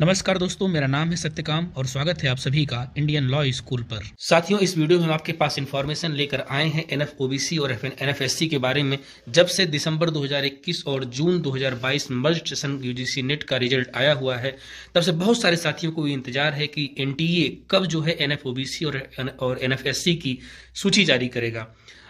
नमस्कार दोस्तों मेरा नाम है सत्यकाम और स्वागत है आप सभी का इंडियन लॉ स्कूल पर साथियों इस वीडियो में हम आपके पास इन्फॉर्मेशन लेकर आए हैं एन एफ और एन के बारे में जब से दिसंबर 2021 और जून 2022 मर्ज सेशन यूजीसी नेट का रिजल्ट आया हुआ है तब से बहुत सारे साथियों को इंतजार है कि एन कब जो है एन और एन की सूची जारी करेगा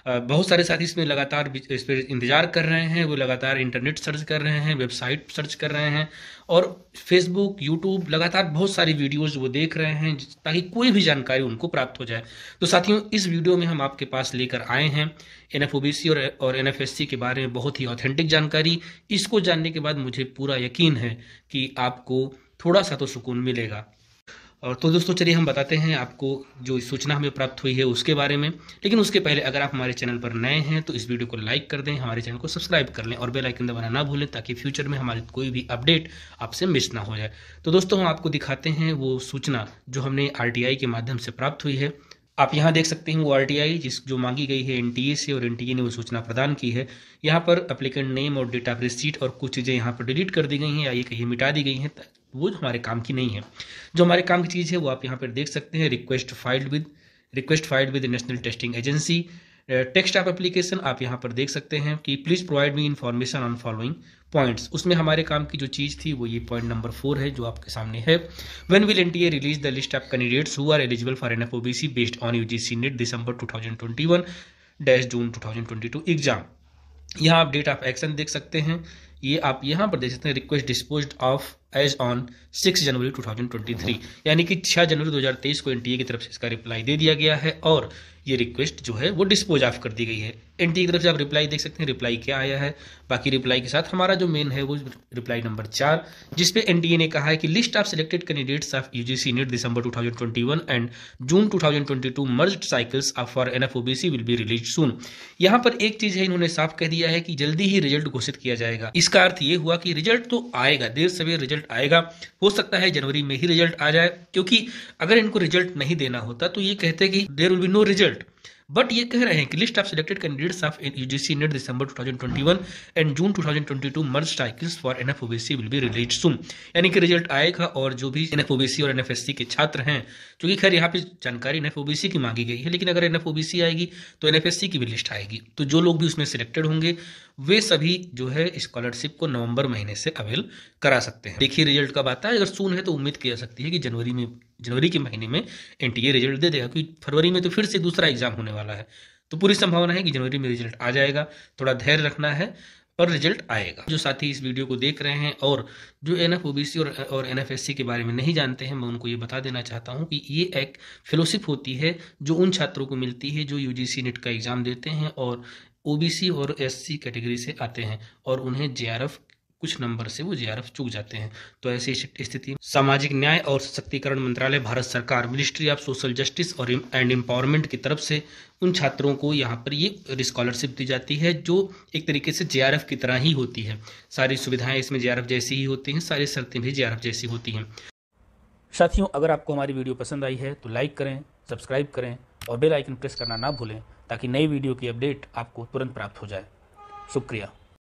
बहुत सारे साथी इसमें लगातार इस पर इंतज़ार कर रहे हैं वो लगातार इंटरनेट सर्च कर रहे हैं वेबसाइट सर्च कर रहे हैं और फेसबुक यूट्यूब लगातार बहुत सारी वीडियोस वो देख रहे हैं ताकि कोई भी जानकारी उनको प्राप्त हो जाए तो साथियों इस वीडियो में हम आपके पास लेकर आए हैं एन एफ और और एन के बारे में बहुत ही ऑथेंटिक जानकारी इसको जानने के बाद मुझे पूरा यकीन है कि आपको थोड़ा सा तो सुकून मिलेगा और तो दोस्तों चलिए हम बताते हैं आपको जो सूचना हमें प्राप्त हुई है उसके बारे में लेकिन उसके पहले अगर आप हमारे चैनल पर नए हैं तो इस वीडियो को लाइक कर दें हमारे चैनल को सब्सक्राइब कर लें और बेल आइकन दबाना ना भूलें ताकि फ्यूचर में हमारी कोई भी अपडेट आपसे मिस ना हो जाए तो दोस्तों हम आपको दिखाते हैं वो सूचना जो हमने आर के माध्यम से प्राप्त हुई है आप यहाँ देख सकते हैं वो आर जिस जो मांगी गई है एन से और एन ने वो सूचना प्रदान की है यहाँ पर अप्लीकेंट नेम और डेट ऑफ रिसीट और कुछ चीज़ें यहाँ पर डिलीट कर दी गई हैं या ये कहीं मिटा दी गई हैं वो हमारे काम की नहीं है जो हमारे काम की चीज़ है वो आप यहाँ पर देख सकते हैं request filed with request filed with National Testing Agency text of application आप यहाँ पर देख सकते हैं कि please provide me information on following points उसमें हमारे काम की जो चीज़ थी वो ये पॉइंट नंबर फोर है जो आपके सामने है when will N T A release the list of candidates who are eligible for N F O B C based on U G C NET December two thousand twenty one dash June two thousand twenty two exam यहाँ आप date of action देख सकते हैं ये आप यहाँ पर देख सकते हैं request dispose of as on six January 2023 यानी कि छः जनवरी 2023 को एनटीए की तरफ से इसका रिप्लाई दे दिया गया है और ये रिक्वेस्ट जो है वो डिस्पोज ऑफ कर दी गई है एन की तरफ से आप रिप्लाई देख सकते हैं रिप्लाई क्या आया है बाकी रिप्लाई के साथ हमारा जो मेन है वो रिप्लाई नंबर चार जिसपे एन ने कहा है कि list of selected candidates of U G C NET December two thousand twenty one and June two thousand twenty two merge cycles of for N F O B C will be release soon यहाँ पर एक चीज है इन्होंने साफ कह दिया है कि जल्दी ही रिजल्ट घोषित किया जाएगा इसका अर्थ ये हुआ कि रिजल्ट तो आएगा देर सवेर रिजल्ट आएगा हो सकता है जनवरी में ही रिजल्ट आ जाए क्योंकि अगर इनको रिजल्ट नहीं देना होता तो ये कहते कि there will be no result but ये कह रहे हैं कि list of selected candidates of N UGC NET December 2021 and June 2022 merge titles for N F will be release soon यानी कि रिजल्ट आएगा और जो भी एन एफ और एन के छात्र हैं क्योंकि खैर यहाँ पे जानकारी एन एफ की मांगी गई है लेकिन अगर एन एफ आएगी तो एन की भी लिस्ट आएगी तो जो लोग भी उसमें सिलेक्टेड होंगे वे सभी जो है स्कॉलरशिप को नवंबर महीने से अवेल करा सकते हैं देखिए रिजल्ट कब आता है अगर सून है तो उम्मीद की जा सकती है कि जनवरी में जनवरी के महीने में एन रिजल्ट दे देगा क्योंकि फरवरी में तो फिर से दूसरा एग्जाम होने वाला है तो पूरी संभावना है कि जनवरी में रिजल्ट आ जाएगा थोड़ा धैर्य रखना है और रिजल्ट आएगा जो साथी इस वीडियो को देख रहे हैं और जो एन एफ और और एन के बारे में नहीं जानते हैं मैं उनको ये बता देना चाहता हूँ कि ये एक फेलोशिप होती है जो उन छात्रों को मिलती है जो यू नेट e का एग्ज़ाम देते हैं और ओ और एस कैटेगरी से आते हैं और उन्हें जे कुछ नंबर से वो जे चूक जाते हैं तो ऐसी स्थिति सामाजिक न्याय और सशक्तिकरण मंत्रालय भारत सरकार मिनिस्ट्री ऑफ सोशल जस्टिस और एंड एम्पावरमेंट की तरफ से उन छात्रों को यहाँ पर ये स्कॉलरशिप दी जाती है जो एक तरीके से जे की तरह ही होती है सारी सुविधाएं इसमें जे जैसी ही होती हैं सारी शर्तें भी जे जैसी होती हैं साथियों अगर आपको हमारी वीडियो पसंद आई है तो लाइक करें सब्सक्राइब करें और बेल आइकन प्रेस करना ना भूलें ताकि नई वीडियो की अपडेट आपको तुरंत प्राप्त हो जाए शुक्रिया